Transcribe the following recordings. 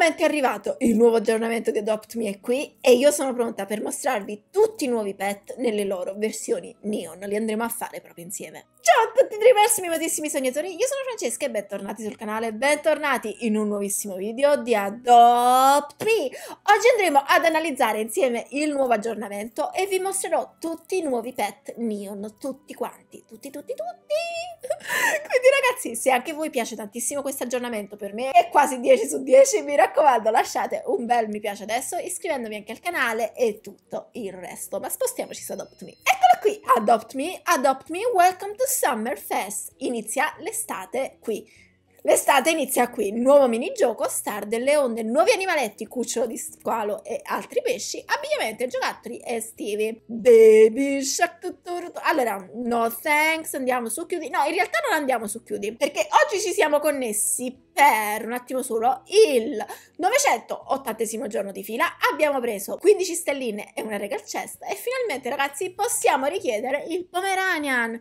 Finalmente è arrivato il nuovo aggiornamento di Adopt Me è qui e io sono pronta per mostrarvi tutti i nuovi pet nelle loro versioni neon, li andremo a fare proprio insieme. Ciao a tutti diversi mimatissimi sognatori, io sono Francesca e bentornati sul canale, bentornati in un nuovissimo video di Adopt Me. Oggi andremo ad analizzare insieme il nuovo aggiornamento e vi mostrerò tutti i nuovi pet neon, tutti quanti, tutti tutti tutti quindi ragazzi, se anche voi piace tantissimo questo aggiornamento, per me è quasi 10 su 10, mi raccomando lasciate un bel mi piace adesso, iscrivendovi anche al canale e tutto il resto. Ma spostiamoci su Adopt Me. Eccolo qui, Adopt Me, Adopt Me, Welcome to Summer Fest. Inizia l'estate qui. L'estate inizia qui, nuovo minigioco, star delle onde, nuovi animaletti, cucciolo di squalo e altri pesci, abbigliamento e giocattoli estivi. Baby shark tuturu. Allora, no thanks, andiamo su chiudi. No, in realtà non andiamo su chiudi, perché oggi ci siamo connessi per un attimo solo il 980 giorno di fila abbiamo preso 15 stelline e una regal al chest e finalmente ragazzi possiamo richiedere il Pomeranian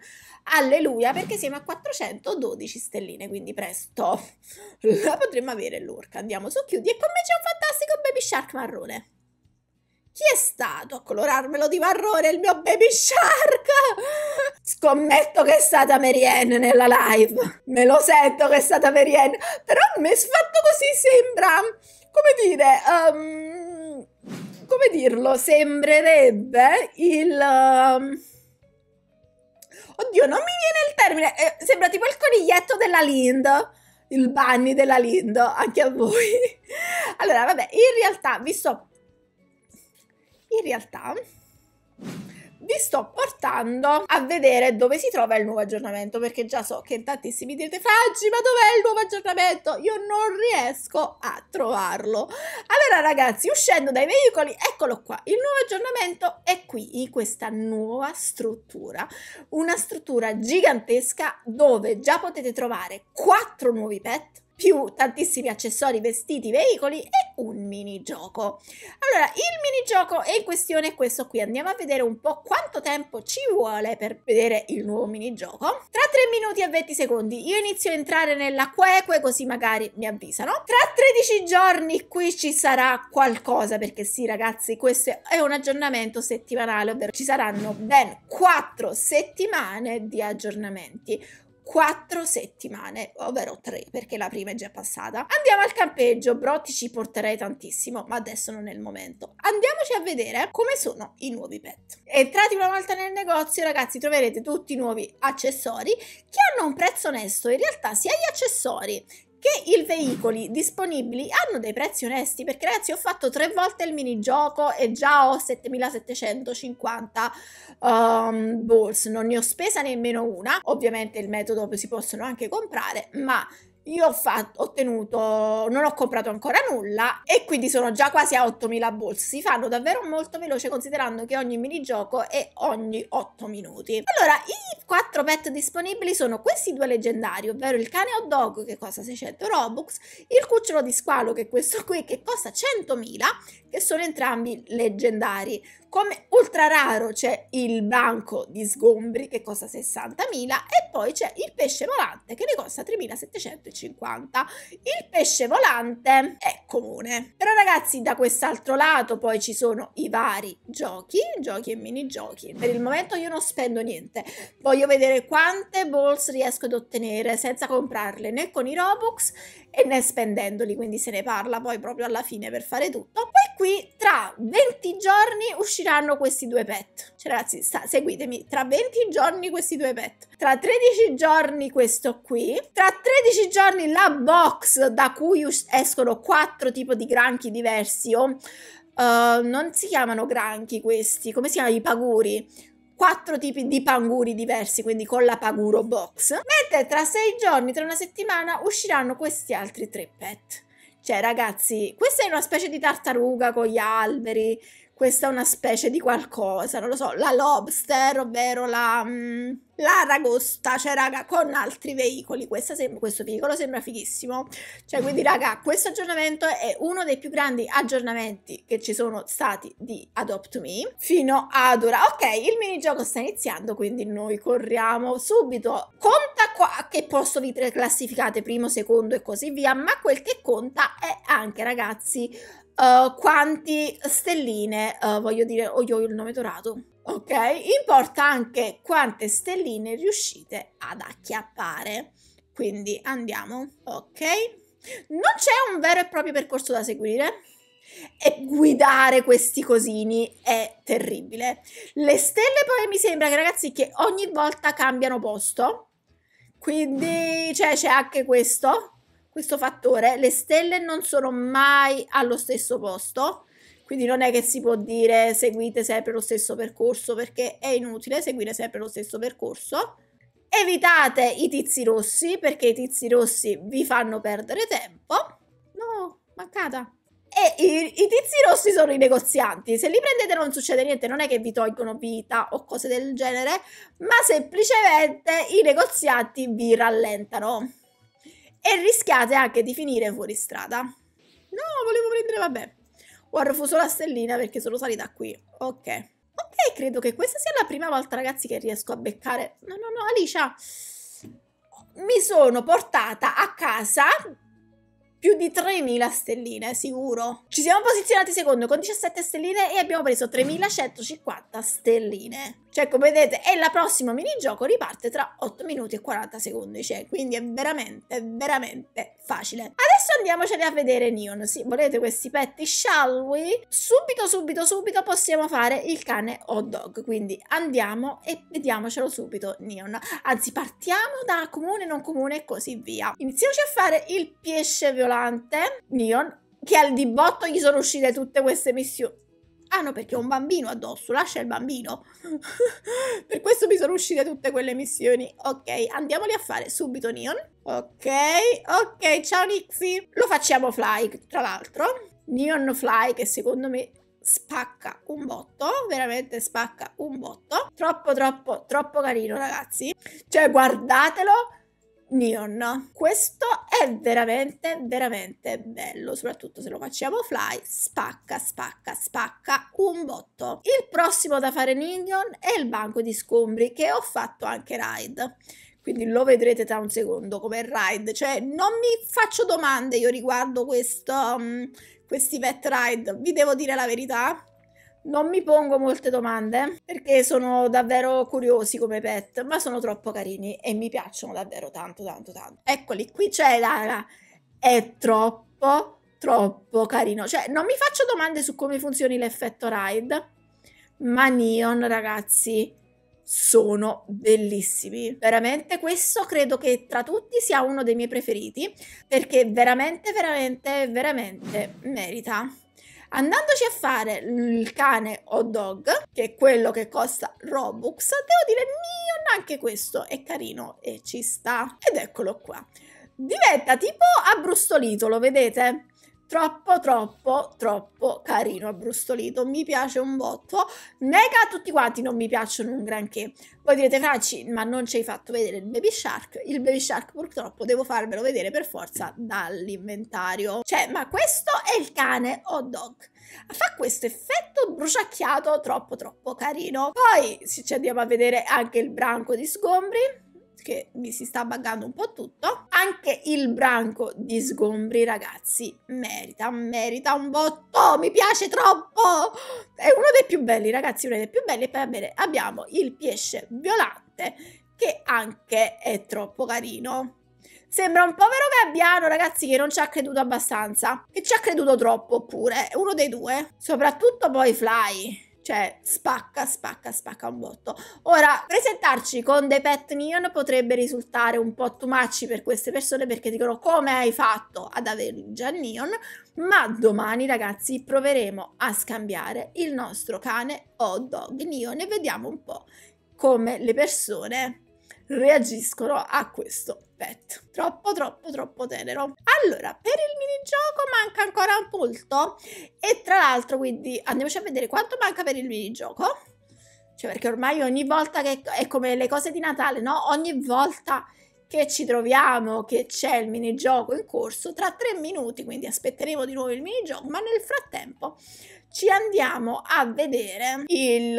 alleluia perché siamo a 412 stelline quindi presto la potremmo avere l'orca andiamo su chiudi e con me c'è un fantastico baby shark marrone chi è stato a colorarmelo di marrone il mio baby shark? Scommetto che è stata Marianne nella live. Me lo sento che è stata Marianne. Però a me sfatto così sembra, come dire, um, come dirlo, sembrerebbe il... Um, oddio, non mi viene il termine. Eh, sembra tipo il coniglietto della Lind il bunny della Lindo, anche a voi. Allora, vabbè, in realtà, visto in realtà vi sto portando a vedere dove si trova il nuovo aggiornamento perché già so che in tantissimi direte Fraggi ma dov'è il nuovo aggiornamento? Io non riesco a trovarlo allora ragazzi uscendo dai veicoli eccolo qua il nuovo aggiornamento è qui in questa nuova struttura una struttura gigantesca dove già potete trovare quattro nuovi pet più tantissimi accessori, vestiti, veicoli e un minigioco. Allora, il minigioco è in questione questo qui. Andiamo a vedere un po' quanto tempo ci vuole per vedere il nuovo minigioco. Tra 3 minuti e 20 secondi io inizio a entrare nella cueque così magari mi avvisano. Tra 13 giorni qui ci sarà qualcosa perché sì ragazzi, questo è un aggiornamento settimanale, ovvero ci saranno ben 4 settimane di aggiornamenti quattro settimane, ovvero tre, perché la prima è già passata. Andiamo al campeggio, Brotti ci porterei tantissimo, ma adesso non è il momento. Andiamoci a vedere come sono i nuovi pet. Entrati una volta nel negozio, ragazzi, troverete tutti i nuovi accessori che hanno un prezzo onesto, in realtà sia gli accessori che i veicoli disponibili hanno dei prezzi onesti, perché ragazzi ho fatto tre volte il minigioco e già ho 7750 um, ehm, balls, non ne ho spesa nemmeno una, ovviamente il metodo si possono anche comprare, ma io ho, fatto, ottenuto, non ho comprato ancora nulla e quindi sono già quasi a 8000 borse. Si fanno davvero molto veloce considerando che ogni minigioco è ogni 8 minuti. Allora, i quattro pet disponibili sono questi due leggendari, ovvero il cane hot dog che costa 600 Robux, il cucciolo di squalo che è questo qui che costa 100.000, che sono entrambi leggendari. Come ultra raro c'è il banco di sgombri che costa 60.000 e poi c'è il pesce volante che ne costa 3.750. Il pesce volante è comune. Però ragazzi, da quest'altro lato poi ci sono i vari giochi, giochi e minigiochi. Per il momento io non spendo niente. Voglio vedere quante balls riesco ad ottenere senza comprarle né con i Robux e ne spendendoli, quindi se ne parla poi proprio alla fine per fare tutto. Poi qui tra 20 giorni usciranno questi due pet. Cioè ragazzi, sta, seguitemi, tra 20 giorni questi due pet, tra 13 giorni questo qui, tra 13 giorni la box da cui escono quattro tipi di granchi diversi o... Uh, non si chiamano granchi questi, come si chiamano i paguri? quattro tipi di panguri diversi, quindi con la Paguro Box, mentre tra sei giorni, tra una settimana, usciranno questi altri tre pet. Cioè, ragazzi, questa è una specie di tartaruga con gli alberi, questa è una specie di qualcosa, non lo so, la lobster, ovvero la, mh, mm, l'aragosta, cioè raga, con altri veicoli, sem- questo veicolo sembra fighissimo, cioè quindi raga, questo aggiornamento è uno dei più grandi aggiornamenti che ci sono stati di Adopt Me fino ad ora. Ok, il minigioco sta iniziando, quindi noi corriamo subito. Conta qua che posto vi classificate, primo, secondo e così via, ma quel che conta è anche, ragazzi, uh, quanti stelline, uh, voglio dire, o oh, io il nome dorato, ok? Importa anche quante stelline riuscite ad acchiappare. Quindi andiamo, ok? Non c'è un vero e proprio percorso da seguire, e guidare questi cosini è terribile. Le stelle poi mi sembra che ragazzi che ogni volta cambiano posto, quindi cioè, c'è anche questo questo fattore, le stelle non sono mai allo stesso posto, quindi non è che si può dire seguite sempre lo stesso percorso perché è inutile seguire sempre lo stesso percorso. Evitate i tizi rossi perché i tizi rossi vi fanno perdere tempo. No, mancata. E i, i, tizi rossi sono i negozianti. Se li prendete non succede niente, non è che vi tolgono vita o cose del genere, ma semplicemente i negozianti vi rallentano e rischiate anche di finire fuori strada. No, volevo prendere, vabbè. Ho arrofuso la stellina perché sono salita qui. Ok. Ok, credo che questa sia la prima volta, ragazzi, che riesco a beccare... No, no, no, Alicia! Mi sono portata a casa più di 3.000 stelline, sicuro. Ci siamo posizionati secondo con 17 stelline e abbiamo preso 3.150 stelline. Cioè, come vedete, e la prossima minigioco riparte tra 8 minuti e 40 secondi, cioè, quindi è veramente, veramente facile. Adesso andiamocene a vedere Neon, sì, volete questi petti, shall we? Subito, subito, subito possiamo fare il cane hot dog, quindi andiamo e vediamocelo subito Neon. Anzi, partiamo da comune, non comune e così via. Iniziamoci a fare il pesce violante, Neon, che al di botto gli sono uscite tutte queste missioni. Ah no, perché ho un bambino addosso, lascia il bambino. per questo mi sono uscite tutte quelle missioni. Ok, andiamoli a fare subito Neon. Ok, ok, ciao Nixie. Lo facciamo Fly, tra l'altro. Neon Fly che secondo me spacca un botto, veramente spacca un botto. Troppo, troppo, troppo carino ragazzi. Cioè guardatelo neon. Questo è veramente, veramente bello, soprattutto se lo facciamo fly, spacca, spacca, spacca un botto. Il prossimo da fare neon è il banco di scombri che ho fatto anche ride quindi lo vedrete tra un secondo come ride, cioè non mi faccio domande io riguardo questo, um, questi pet ride, vi devo dire la verità, non mi pongo molte domande perché sono davvero curiosi come pet, ma sono troppo carini e mi piacciono davvero tanto, tanto, tanto. Eccoli, qui c'è Lara. È troppo, troppo carino. Cioè, non mi faccio domande su come funzioni l'effetto ride, ma Neon, ragazzi, sono bellissimi. Veramente questo credo che tra tutti sia uno dei miei preferiti perché veramente, veramente, veramente merita. Andandoci a fare il cane hot dog, che è quello che costa Robux, devo dire Neon anche questo è carino e ci sta. Ed eccolo qua. Diventa tipo abbrustolito, lo vedete? troppo troppo troppo carino abbrustolito mi piace un botto mega tutti quanti non mi piacciono un granché voi direte Franci ma non ci hai fatto vedere il baby shark il baby shark purtroppo devo farvelo vedere per forza dall'inventario cioè ma questo è il cane hot oh, dog fa questo effetto bruciacchiato troppo troppo carino poi ci andiamo a vedere anche il branco di sgombri che mi si sta buggando un po' tutto anche il branco di sgombri ragazzi merita, merita un botto, mi piace troppo, è uno dei più belli ragazzi, uno dei più belli e poi bene, abbiamo il pesce violante che anche è troppo carino. Sembra un povero gabbiano, ragazzi, che non ci ha creduto abbastanza. Che ci ha creduto troppo, oppure. Uno dei due. Soprattutto poi Fly cioè spacca, spacca, spacca un botto. Ora, presentarci con dei pet neon potrebbe risultare un po' too much per queste persone perché dicono come hai fatto ad averli già neon, ma domani ragazzi proveremo a scambiare il nostro cane o dog neon e vediamo un po' come le persone reagiscono a questo pet. Troppo, troppo, troppo tenero. Allora, per il minigioco manca ancora un punto. E tra l'altro, quindi, andiamoci a vedere quanto manca per il minigioco. Cioè, perché ormai ogni volta che... è come le cose di Natale, no? Ogni volta che ci troviamo, che c'è il minigioco in corso, tra tre minuti, quindi aspetteremo di nuovo il minigioco, ma nel frattempo ci andiamo a vedere il,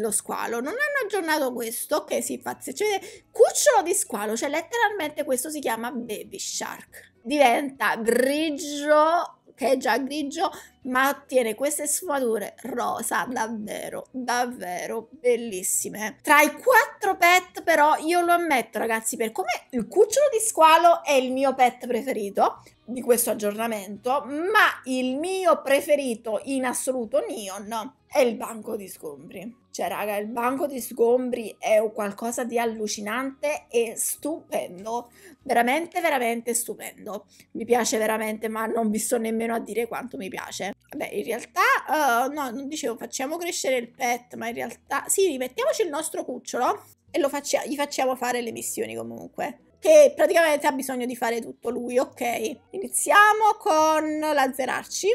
lo squalo. Non hanno aggiornato questo, che si fa, se cioè, cucciolo di squalo, cioè letteralmente questo si chiama Baby Shark. Diventa grigio che è già grigio, ma tiene queste sfumature rosa davvero, davvero bellissime. Tra i quattro pet, però, io lo ammetto, ragazzi, per come il cucciolo di squalo è il mio pet preferito, di questo aggiornamento, ma il mio preferito in assoluto Neon è il banco di sgombri. Cioè, raga, il banco di sgombri è qualcosa di allucinante e stupendo. Veramente, veramente stupendo. Mi piace veramente, ma non vi sto nemmeno a dire quanto mi piace. Beh, in realtà, uh, no, non dicevo facciamo crescere il pet, ma in realtà... Sì, rimettiamoci il nostro cucciolo e faccia... gli facciamo fare le missioni comunque che praticamente ha bisogno di fare tutto lui, ok? Iniziamo con l'azzerarci.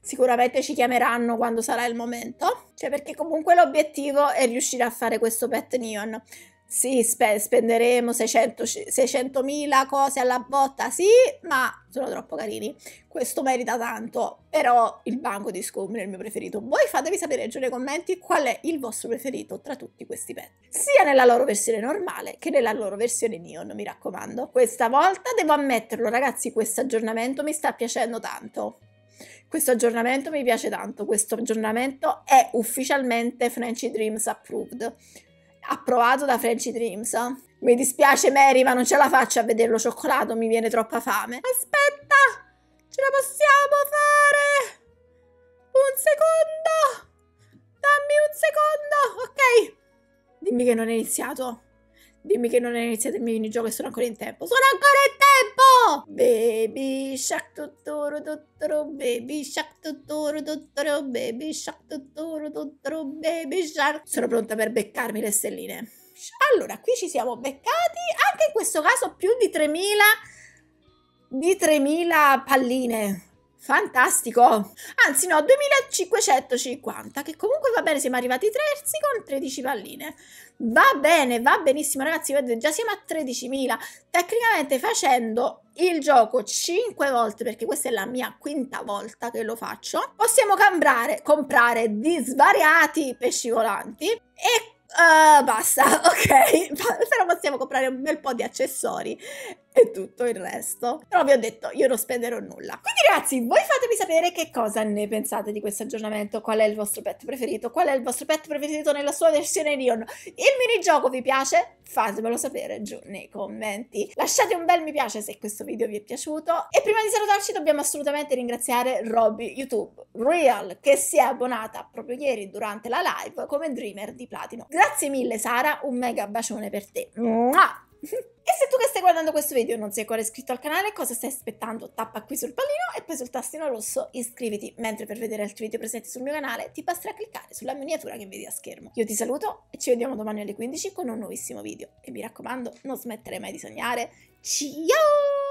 Sicuramente ci chiameranno quando sarà il momento, cioè perché comunque l'obiettivo è riuscire a fare questo pet neon. Sì, spe- spenderemo 600, 600.000 cose alla botta, sì, ma sono troppo carini. Questo merita tanto, però il banco di Scum è il mio preferito. Voi fatemi sapere giù nei commenti qual è il vostro preferito tra tutti questi pet, sia nella loro versione normale che nella loro versione neon, mi raccomando. Questa volta devo ammetterlo, ragazzi, questo aggiornamento mi sta piacendo tanto. Questo aggiornamento mi piace tanto, questo aggiornamento è ufficialmente Frenchy Dreams Approved approvato da Frenchy Dreams. Mi dispiace Mary, ma non ce la faccio a vederlo cioccolato, mi viene troppa fame. Aspetta, ce la possiamo fare? Un secondo, dammi un secondo, ok. Dimmi che non è iniziato. Dimmi che non è iniziato il mio minigioco e sono ancora in tempo. Sono ancora in tempo! Baby shark dottoro dottoro baby shark dottoro dottoro baby shark dottoro dottoro baby shark. Sono pronta per beccarmi le stelline. Allora, qui ci siamo beccati. Anche in questo caso più di 3000 di 3000 palline Fantastico! Anzi no, 2550, che comunque va bene, siamo arrivati terzi con 13 palline. Va bene, va benissimo ragazzi, vedete già siamo a 13.000. Tecnicamente facendo il gioco 5 volte, perché questa è la mia quinta volta che lo faccio, possiamo cambrare, comprare di svariati pesci volanti e... Uh, basta, ok, però possiamo comprare un bel po' di accessori e tutto il resto. Però vi ho detto, io non spenderò nulla. Quindi ragazzi, voi fatemi sapere che cosa ne pensate di questo aggiornamento, qual è il vostro pet preferito, qual è il vostro pet preferito nella sua versione Neon. Il minigioco vi piace? Fatemelo sapere giù nei commenti. Lasciate un bel mi piace se questo video vi è piaciuto. E prima di salutarci dobbiamo assolutamente ringraziare Robby YouTube Real che si è abbonata proprio ieri durante la live come Dreamer di Platino. Grazie mille Sara, un mega bacione per te. Mua! E se tu che stai guardando questo video non sei ancora iscritto al canale, cosa stai aspettando? Tappa qui sul pallino e poi sul tastino rosso iscriviti, mentre per vedere altri video presenti sul mio canale ti basterà cliccare sulla miniatura che vedi a schermo. Io ti saluto e ci vediamo domani alle 15 con un nuovissimo video. E mi raccomando, non smettere mai di sognare. Ciao!